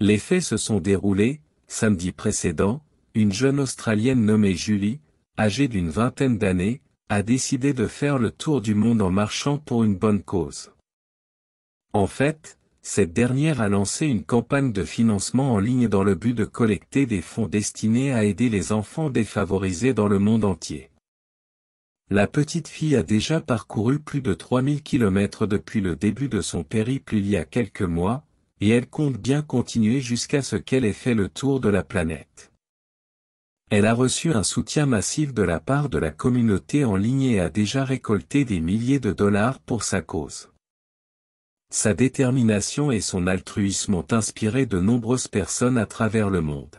Les faits se sont déroulés, samedi précédent, une jeune Australienne nommée Julie, âgée d'une vingtaine d'années, a décidé de faire le tour du monde en marchant pour une bonne cause. En fait, cette dernière a lancé une campagne de financement en ligne dans le but de collecter des fonds destinés à aider les enfants défavorisés dans le monde entier. La petite fille a déjà parcouru plus de 3000 km depuis le début de son périple il y a quelques mois, et elle compte bien continuer jusqu'à ce qu'elle ait fait le tour de la planète. Elle a reçu un soutien massif de la part de la communauté en ligne et a déjà récolté des milliers de dollars pour sa cause. Sa détermination et son altruisme ont inspiré de nombreuses personnes à travers le monde.